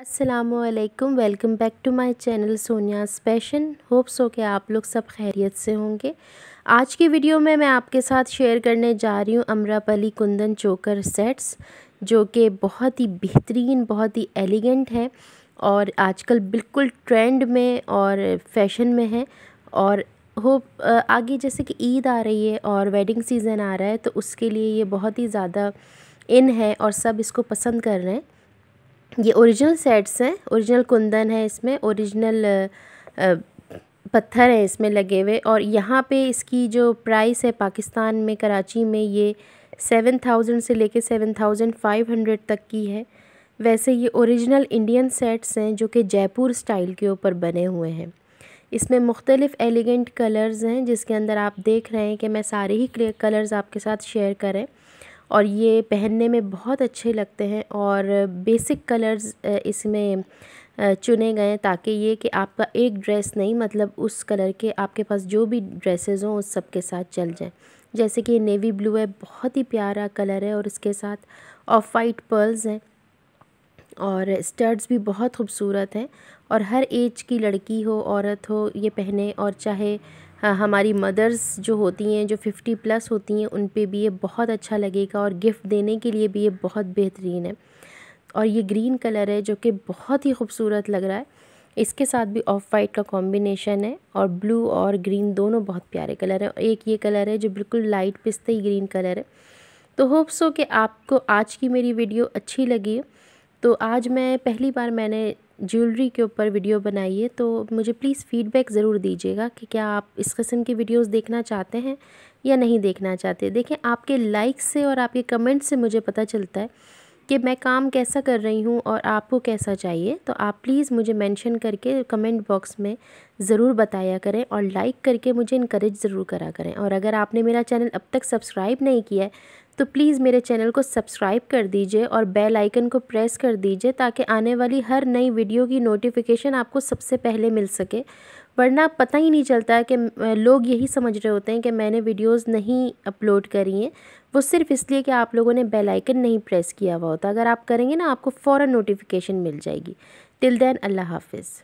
असलकम welcome back to my channel Sonia स्पेशन होप्स हो के आप लोग सब खैरियत से होंगे आज की वीडियो में मैं आपके साथ शेयर करने जा रही हूँ अमरापली कुंदन चोकर सेट्स जो कि बहुत ही बेहतरीन बहुत ही एलिगेंट हैं और आजकल बिल्कुल ट्रेंड में और फैशन में है और होप आगे जैसे कि ईद आ रही है और वेडिंग सीज़न आ रहा है तो उसके लिए ये बहुत ही ज़्यादा इन है और सब इसको पसंद कर रहे हैं ये ओरिजिनल सेट्स हैं ओरिजिनल कुंदन है इसमें ओरिजिनल पत्थर हैं इसमें लगे हुए और यहाँ पे इसकी जो प्राइस है पाकिस्तान में कराची में ये सेवन थाउजेंड से लेके सेवन थाउजेंड फाइव हंड्रेड तक की है वैसे ये ओरिजिनल इंडियन सेट्स हैं जो कि जयपुर स्टाइल के ऊपर बने हुए हैं इसमें मुख्तलिफ़ एलिगेंट कलर्स हैं जिसके अंदर आप देख रहे हैं कि मैं सारे ही कलर्स आपके साथ शेयर करें और ये पहनने में बहुत अच्छे लगते हैं और बेसिक कलर्स इसमें चुने गए ताकि ये कि आपका एक ड्रेस नहीं मतलब उस कलर के आपके पास जो भी ड्रेसेस हों उस सब के साथ चल जाएं जैसे कि नेवी ब्लू है बहुत ही प्यारा कलर है और इसके साथ ऑफ वाइट पर्ल्स हैं और स्टर्ट्स भी बहुत खूबसूरत हैं और हर एज की लड़की हो औरत हो ये पहने और चाहे हाँ, हमारी मदर्स जो होती हैं जो फ़िफ़्टी प्लस होती हैं उन पे भी ये बहुत अच्छा लगेगा और गिफ़्ट देने के लिए भी ये बहुत बेहतरीन है और ये ग्रीन कलर है जो कि बहुत ही खूबसूरत लग रहा है इसके साथ भी ऑफ़ वाइट का कॉम्बिनेशन है और ब्लू और ग्रीन दोनों बहुत प्यारे कलर हैं एक ये कलर है जो बिल्कुल लाइट पिस्ते ही ग्रीन कलर है तो होप्स हो कि आपको आज की मेरी वीडियो अच्छी लगी तो आज मैं पहली बार मैंने ज्वेलरी के ऊपर वीडियो बनाइए तो मुझे प्लीज़ फ़ीडबैक ज़रूर दीजिएगा कि क्या आप इस किस्म की वीडियोस देखना चाहते हैं या नहीं देखना चाहते देखें आपके लाइक से और आपके कमेंट से मुझे पता चलता है कि मैं काम कैसा कर रही हूँ और आपको कैसा चाहिए तो आप प्लीज़ मुझे मेंशन करके कमेंट बॉक्स में ज़रूर बताया करें और लाइक करके मुझे इनक्रेज ज़रूर करा करें और अगर आपने मेरा चैनल अब तक सब्सक्राइब नहीं किया है तो प्लीज़ मेरे चैनल को सब्सक्राइब कर दीजिए और बेल आइकन को प्रेस कर दीजिए ताकि आने वाली हर नई वीडियो की नोटिफिकेशन आपको सबसे पहले मिल सके वरना पता ही नहीं चलता कि लोग यही समझ रहे होते हैं कि मैंने वीडियोस नहीं अपलोड करी हैं वो सिर्फ इसलिए कि आप लोगों ने बेल आइकन नहीं प्रेस किया हुआ होता अगर आप करेंगे ना आपको फ़ौर नोटिफिकेशन मिल जाएगी टिल देन अल्लाह हाफिज़